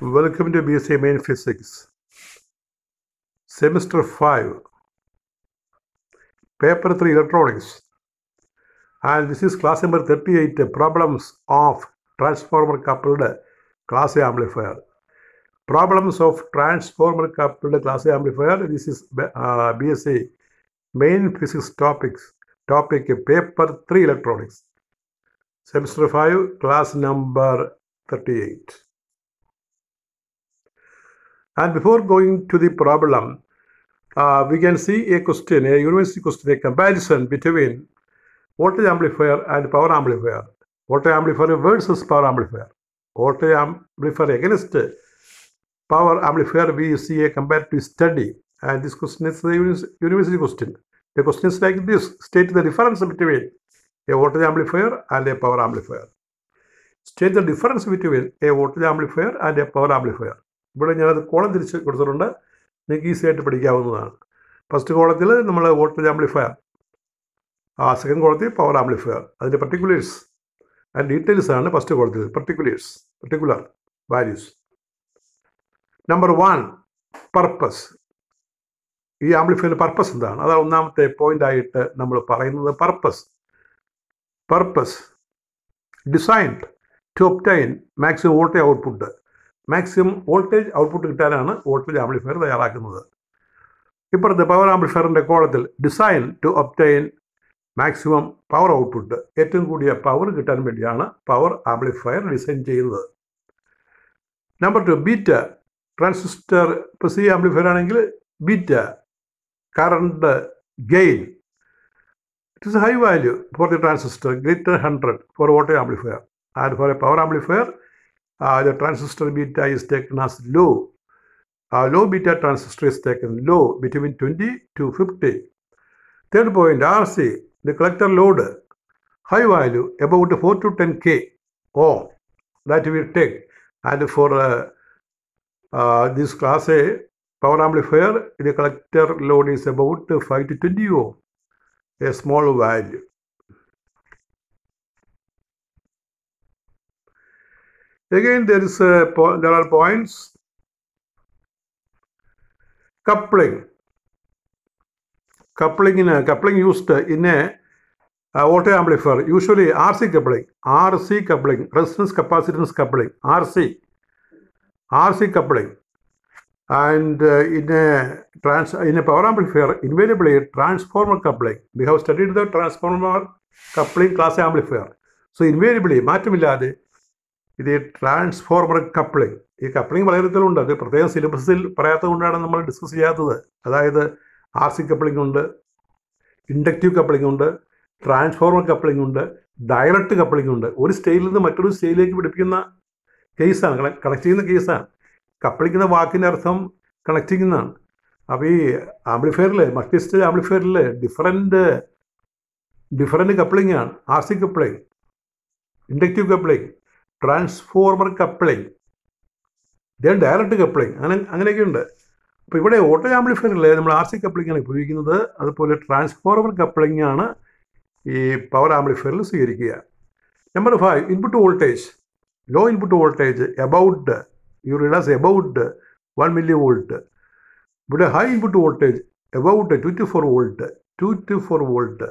Welcome to BSc Main Physics, Semester 5, Paper 3 Electronics. And this is class number 38 Problems of Transformer Coupled Class A Amplifier. Problems of Transformer Coupled Class A Amplifier. This is uh, BSc Main Physics Topics, Topic Paper 3 Electronics, Semester 5, Class number 38. And before going to the problem, uh, we can see a question, a university question, a comparison between voltage amplifier and power amplifier. Voltage amplifier versus power amplifier. Voltage amplifier against power amplifier, we see a comparative study. And this question is the university question. The question is like this, state the difference between a voltage amplifier and a power amplifier. State the difference between a voltage amplifier and a power amplifier. ഇവിടെ ഞാനത് column തിരിച്ച് കൊടുത്തിട്ടുണ്ട് നിങ്ങൾക്ക് easy ആയിട്ട് പഠിക്കാവുന്നതാണ് first കോളത്തിൽ നമ്മൾ voltage amplifier ആ second കോളത്തിൽ പവർ ആംപ്ലിഫയർ അതിൻ്റെ പർട്ടിക്കുലേഴ്സ് ആൻഡ് ഡീറ്റെയിൽസ് ആണ് ഫസ്റ്റ് കോളത്തിൽ particulars particular values number one purpose ഈ ആംപ്ലിഫയറിൻ്റെ പർപ്പസ് എന്താണ് അതാ ഒന്നാമത്തെ പോയിൻ്റായിട്ട് നമ്മൾ പറയുന്നത് purpose purpose designed to obtain maximum voltage output maximum voltage output കിട്ടാനാണ് വോൾട്ടേജ് ആംപ്ലിഫയർ തയ്യാറാക്കുന്നത് ഇപ്പുറത്ത് പവർ ആംപ്ലിഫയറിൻ്റെ കോളത്തിൽ design to obtain maximum power output ഏറ്റവും കൂടിയ പവർ കിട്ടാൻ വേണ്ടിയാണ് പവർ ആംപ്ലിഫയർ ഡിസൈൻ ചെയ്യുന്നത് നമ്പർ ടു ബീറ്റ ട്രാൻസിസ്റ്റർ ഇപ്പോൾ സി ആംപ്ലിഫയർ ആണെങ്കിൽ beta current gain it is high value for the transistor greater hundred for voltage amplifier and for a power amplifier Uh, the transistor beta is taken as low. Uh, low beta transistor is taken low between 20 to 50. Third point, RC, the collector load, high value about 4 to 10 K ohm that we take. And for uh, uh, this class A power amplifier, the collector load is about 5 to 20 ohm, a small value. Again, there is a there are points. Coupling. Coupling in a coupling used in a uh, amplifier, usually RC coupling, RC coupling, resistance capacitance coupling, RC, RC coupling. And uh, in, a trans in a power amplifier, invariably transformer coupling. We have studied the transformer coupling class amplifier. So invariably, മാറ്റമില്ലാതെ ഇത് transformer coupling ഈ coupling പലതരത്തിലുണ്ട് അത് പ്രത്യേകം സിലബസിൽ പറയാത്തത് കൊണ്ടാണ് നമ്മൾ ഡിസ്കസ് ചെയ്യാത്തത് അതായത് ആർ സി കപ്ലിംഗ് ഉണ്ട് ഇൻഡക്റ്റീവ് കപ്ലിംഗ് ഉണ്ട് ട്രാൻസ്ഫോർമർ കപ്ലിംഗ് ഉണ്ട് ഡയറക്റ്റ് കപ്ലിംഗ് ഉണ്ട് ഒരു സ്റ്റേജിൽ നിന്ന് മറ്റൊരു സ്റ്റേജിലേക്ക് പിടിപ്പിക്കുന്ന കേസാണ് കണക്ട് ചെയ്യുന്ന കേസാണ് കപ്പിളിക്കുന്ന വാക്കിൻ്റെ അർത്ഥം കണക്ട് ചെയ്യുന്നതാണ് അപ്പോൾ ഈ ആംപ്ലിഫയറിൽ മൾട്ടി സ്റ്റേജ് ആംപ്ലിഫയറിൽ ഡിഫറെൻ്റ് ഡിഫറെൻ്റ് കപ്ലിംഗ് ആണ് R C coupling inductive coupling transformer coupling then direct coupling അങ്ങനെ ഉണ്ട് അപ്പോൾ ഇവിടെ ഓട്ടോ അല്ലേ നമ്മൾ ആർ സി കപ്ലിംഗാണ് ഉപയോഗിക്കുന്നത് അതുപോലെ ട്രാൻസ്ഫോർമർ കപ്ലിംഗ് ആണ് ഈ പവർ ആംപ്ലിഫയറിൽ സ്വീകരിക്കുക number five input voltage low input voltage about you read as about one milli volt ഇവിടെ high input voltage about two to four volt two to four volt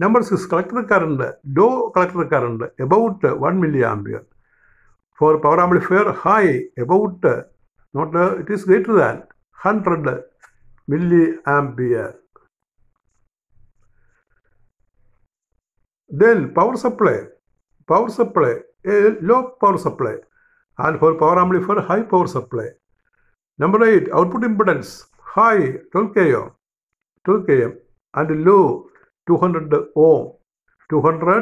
Number six, collector current, low collector current, about 1 milliampere. For power amplifier, high, about, not, uh, it is greater than 100 milliampere. Then power supply, power supply, a low power supply, and for power amplifier, high power supply. Number 8, output impedance, high 12 km, 12 km, and low 200 ohm 200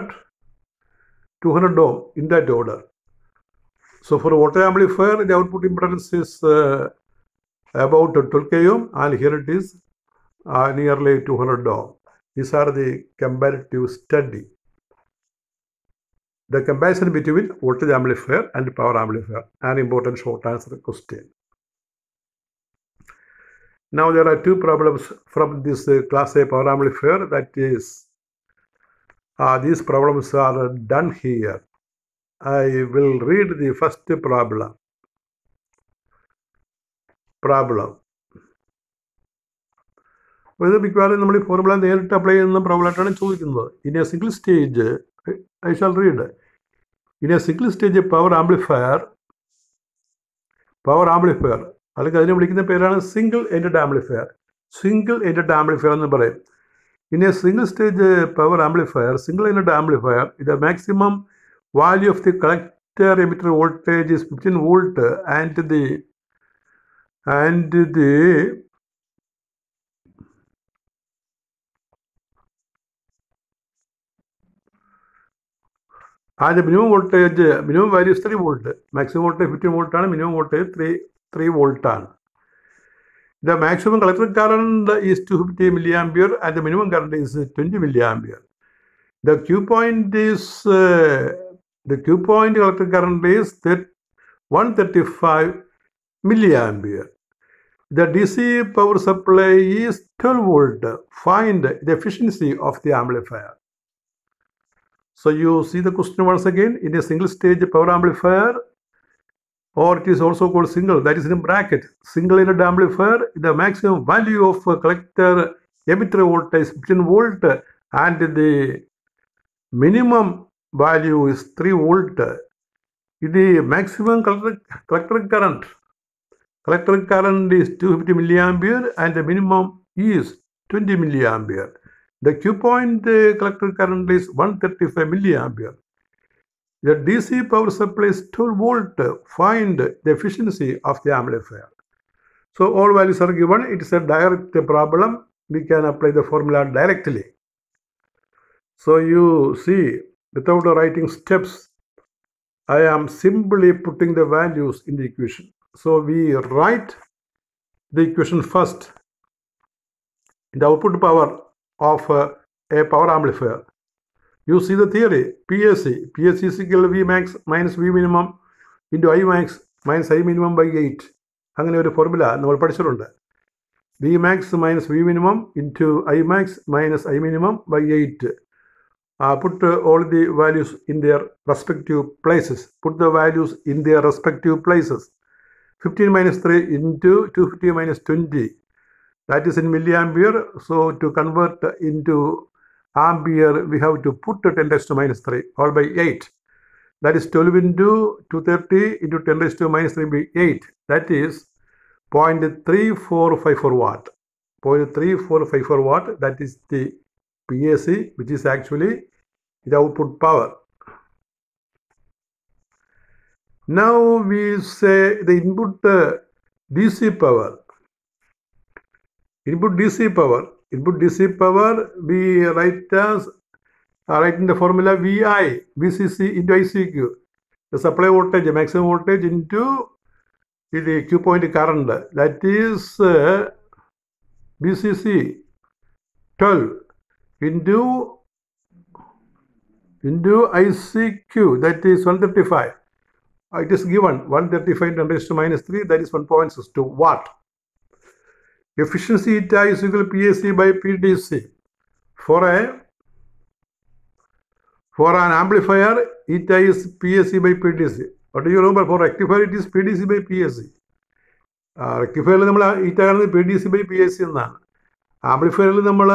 200 ohm in that order so for water amplifier the output impedance is uh, about 12 k ohm and here it is uh, nearly 200 ohm these are the comparative study the comparison between voltage amplifier and power amplifier an important short answer question Now there are two problems from this class A power amplifier that is uh, these problems are done here. I will read the first problem. Problem. ഇത് മിക്കവാറും നമ്മൾ ഈ formula നേരിട്ട് apply ചെയ്യുന്ന പ്രോബ്ലമായിട്ടാണ് ചോദിക്കുന്നത് In a single stage I shall read In a single stage power amplifier power amplifier അല്ലെങ്കിൽ അതിനെ വിളിക്കുന്ന പേരാണ് single end amplifier single end amplifier എന്ന് പറയും ഇനി single stage power amplifier single end amplifier ഇത് maximum value of the collector emitter voltage is fifteen volt and the and the അതിൻ്റെ minimum voltage minimum values three volt maximum voltage fifteen വോൾട്ടാണ് minimum voltage three 3 volt. The maximum electric current is 250 milliampere and the minimum current is 20 milliampere. The Q point is uh, the Q point electric current is 135 milliampere. The DC power supply is 12 volt. Find the efficiency of the amplifier. So you see the question once again. In a single stage power amplifier, or it is also called single, that is in bracket. Single in a D amplifier, the maximum value of collector emitter voltage is 15 volt and the minimum value is 3 volt. The maximum collector, collector current, collector current is 250 milliampere and the minimum is 20 milliampere. The Q point uh, collector current is 135 milliampere. The DC power supply is 12 volt. Find the efficiency of the amplifier. So all values are given. It is a direct problem. We can apply the formula directly. So you see, without writing steps, I am simply putting the values in the equation. So we write the equation first. The output power of a power amplifier You see the theory, PSC. PSC is equal V max minus V minimum into I max minus I minimum by eight അങ്ങനെ ഒരു formula നമ്മൾ പഠിച്ചിട്ടുണ്ട് V max minus V minimum into I max minus I minimum by eight put all the values in their respective places put the values in their respective places fifteen minus three into two fifty minus twenty that is in milli ampere so to convert into ampere we have to put the 10 raised to minus 3 all by 8 that is 12 into 230 into 10 raised to minus 3 by 8 that is 0.3454 watt 0.3454 watt that is the PAC which is actually the output power now we say the input uh, DC power input DC power it would power. We write as uh, write in the formula VI, VCC into ICQ. The supply voltage, maximum voltage into the Q point current. That is uh, VCC 12 into into ICQ. That is 135. Uh, it is given 135 into 10 minus 3. That is 1.62 watt. Efficiency it is equal P S C by P D C for a for an amplifier it is P S C by P D C but you remember for rectifier it is P D C by P S C റെക്ടിഫയറിൽ നമ്മൾ eta കാണുന്നത് P D C by P S C എന്നാണ് ആംപ്ലിഫയറിൽ നമ്മൾ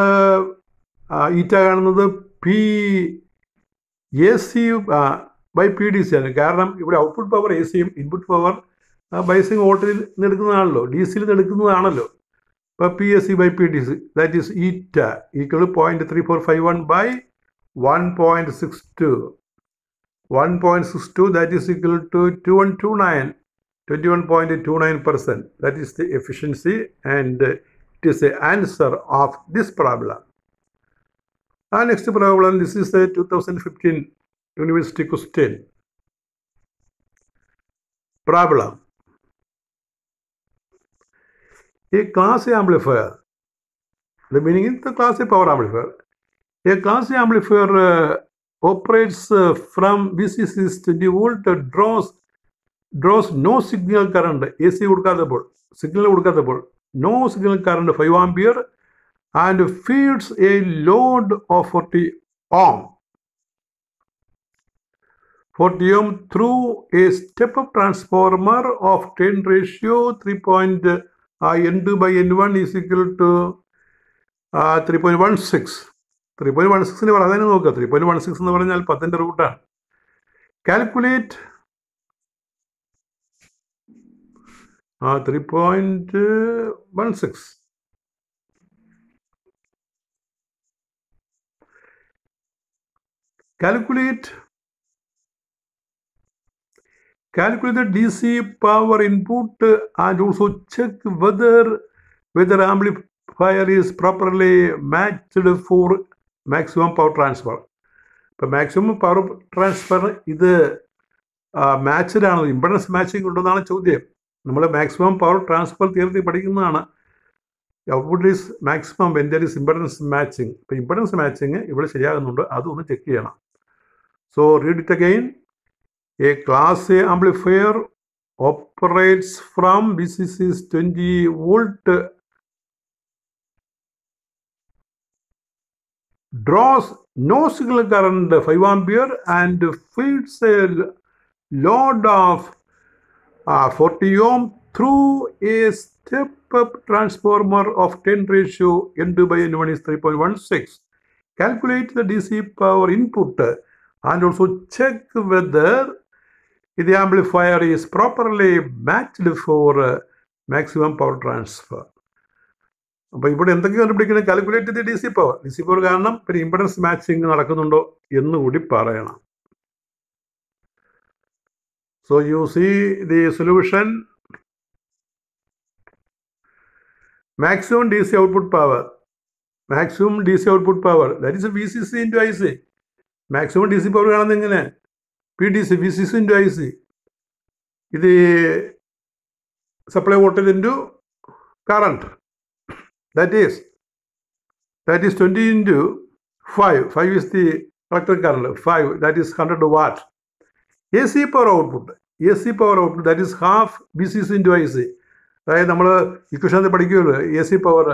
eta കാണുന്നത് P A C by P D C ആണ് കാരണം ഇവിടെ ഔട്ട്പുട്ട് പവർ എ സിയും ഇൻപുട്ട് പവർ ബൈസിങ് വോട്ടിൽ നിന്ന് എടുക്കുന്നതാണല്ലോ ഡി സിയിൽ നിന്ന് എടുക്കുന്നതാണല്ലോ PSC by PDC that is eta equal to 0.3451 by 1.62 1.62 that is equal to 2129 21.29 percent that is the efficiency and uh, it is the answer of this problem our next problem this is the 2015 university question problem a class A amplifier. The meaning is the class A power amplifier. A class A amplifier uh, operates uh, from VCC 20 volt uh, draws draws no signal current AC signal കൊടുക്കാത്തപ്പോൾ no signal current 5 ampere and feeds a load of 40 ohm 40 ohm through a step up transformer of 10 ratio 3.0 N two by N one is equal to three point one six three point one സിക്സിന് പ്രാധാന്യം നോക്കുക three point one six എന്ന് പറഞ്ഞാൽ പത്തിൻ്റെ റൂട്ടാണ് calculate ആ three point one six calculate Calculate the DC power input and also check whether whether amplifier is properly matched for maximum power transfer. ഇപ്പം maximum power transfer ഇത് matched ആണോ impedance matching ഉണ്ടെന്നാണ് ചോദ്യം നമ്മൾ മാക്സിമം പവർ ട്രാൻസ്ഫർ തിയറി പഠിക്കുന്നതാണ് output is maximum when there is impedance matching ഇപ്പം impedance matching ഇവിടെ ശരിയാകുന്നുണ്ട് അതൊന്ന് ചെക്ക് ചെയ്യണം so read it again A Class A amplifier operates from VCC's 20 volt draws no signal current 5 ampere and feeds a load of uh, 40 ohm through a step-up transformer of 10 ratio N2 by N1 is 3.16. Calculate the DC power input and also check whether the amplifier is properly matched for maximum power transfer. അപ്പോൾ ഇവിടെ എന്തൊക്കെയോ കണ്ടുപിടിക്കണം calculate ചെയ്ത് D C power D DC power കാരണം പിന്നെ impedance matching നടക്കുന്നുണ്ടോ എന്ന് കൂടി പറയണം so you see the maximum DC output power, maximum DC output power, that is VCC into IC. Maximum DC power കാണുന്നത് എങ്ങനെ P D C V into I C ഇത് supply voltage into current that is that is twenty into five five five the electric current five that is hundred watt A C power output A C power output that is half V C C into I C അതായത് നമ്മൾ ഇക്വേഷനത്തിൽ പഠിക്കുമല്ലോ A C power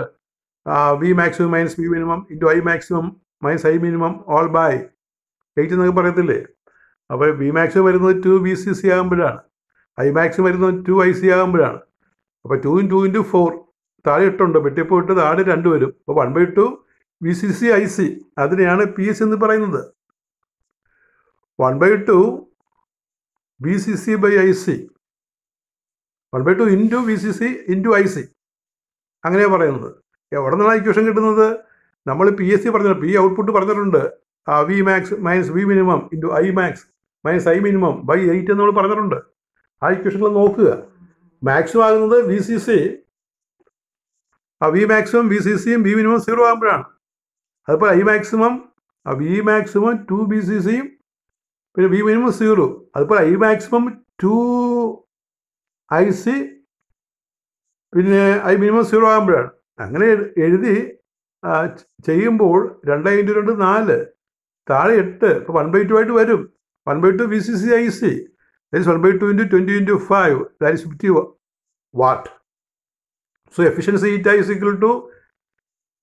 V maximum minus V minimum into I maximum minus I minimum all by eight എന്നൊക്കെ പറയത്തില്ലേ അപ്പോൾ V max വരുന്നത് to V C C ആകുമ്പോഴാണ് I max വരുന്നത് ടു ഐ സി ആകുമ്പോഴാണ് അപ്പോൾ ടു ടു ഇൻറ്റു ഫോർ താഴെ ഇട്ടുണ്ട് വെട്ടിയപ്പോൾ ഇട്ട് താഴെ രണ്ട് വരും അപ്പോൾ one by two V C C I C അതിനെയാണ് പി എസ് എന്ന് പറയുന്നത് one by two V C C by I C one by two into V C C into I C അങ്ങനെയാണ് പറയുന്നത് എവിടെ നിന്നാണ് ഇക്വേഷൻ കിട്ടുന്നത് നമ്മൾ പി എസ് സി പറഞ്ഞിട്ടുണ്ട് പി ഔട്ട്പുട്ട് പറഞ്ഞിട്ടുണ്ട് V max minus V minimum into I max minus I minimum by eight എന്ന് നമ്മൾ പറഞ്ഞിട്ടുണ്ട് ആ ഇക്വേഷനിൽ നോക്കുക മാക്സിമം ആകുന്നത് വി സി സി ആ വി മാക്സിമം വി സി സിയും ബി മിനിമം സീറോ ആകുമ്പോഴാണ് അതിപ്പോൾ ഐ മാക്സിമം ആ V maximum to V C സിയും പിന്നെ വി മിനിമം സീറോ അതിപ്പോൾ I maximum to I C പിന്നെ ഐ മിനിമം സീറോ ആകുമ്പോഴാണ് അങ്ങനെ എഴുതി ചെയ്യുമ്പോൾ രണ്ട് ഇൻറ്റു രണ്ട് നാല് താഴെ എട്ട് ഇപ്പോൾ വൺ ബൈ ടു ആയിട്ട് വരും 1 by 2 VCC IC. That is 1 by 2 into 20 into 5. That is 50 watt. So efficiency eta is equal to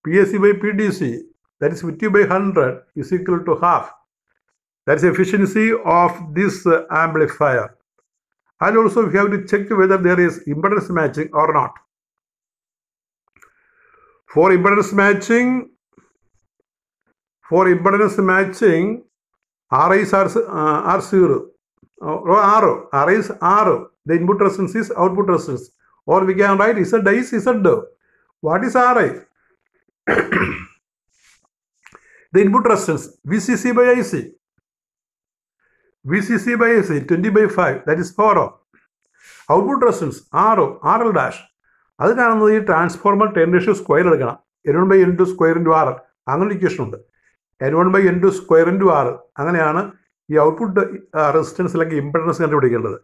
PSC by PDC. That is 50 by 100 is equal to half. That is efficiency of this uh, amplifier. And also we have to check whether there is impedance matching or not. For impedance matching, for impedance matching, R is R R zero R O R is R O the input resistance is output resistance or we can write Z is Z what is R I the input resistance V C C by I C V C C by I C twenty by five that is for O output resistance R O R L dash അത് കാണുന്നത് ഈ transformer ten ratio square എടുക്കണം N by N two square into R L അങ്ങനെ equation ഉണ്ട് N one by N two square into R അങ്ങനെയാണ് ഈ output resistance അല്ലെങ്കിൽ impedance കണ്ടുപിടിക്കേണ്ടത്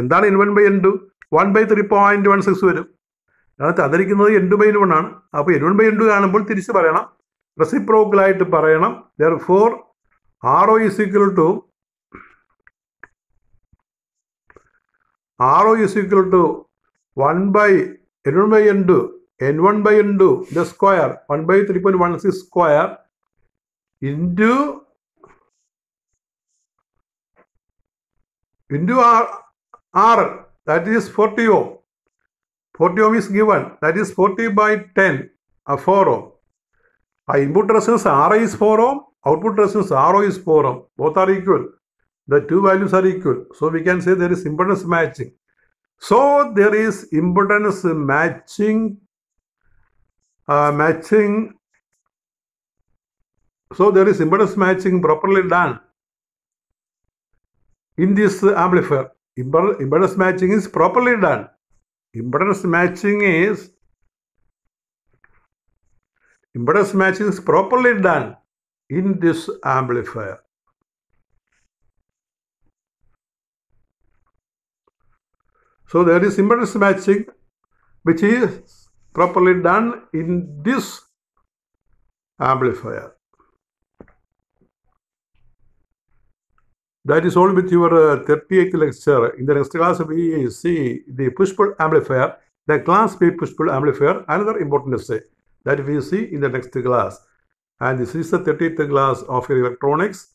എന്താണ് N one by N two one by three point one six വരും അത് തന്നിരിക്കുന്നത് N two by N one ആണ് അപ്പോൾ N one by N two കാണുമ്പോൾ തിരിച്ച് പറയണം റെസിപ്രോക്കലായിട്ട് പറയണം therefore R O is equal to R O is equal to one by N one by N two N one by N two the square one by three point one six square into into R, R that is 40 ohm. 40 ohm is given that is 40 by 10 a 4 ohm. input resistance R is 4 ohm, output resistance Ro is 4 ohm. Both are equal. The two values are equal. So we can say there is impedance matching. So there is impedance matching uh, matching so there is impedance matching properly done in this amplifier. Impedance matching is properly done. Impedance matching is impedance matching is properly done in this amplifier. So there is impedance matching which is properly done in this amplifier. That is all with your uh, 38th lecture. In the next class, we see the push-pull amplifier, the class B push-pull amplifier, another important essay that we see in the next class. And this is the 38th class of electronics.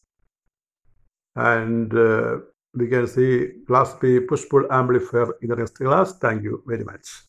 And uh, we can see class B push-pull amplifier in the next class. Thank you very much.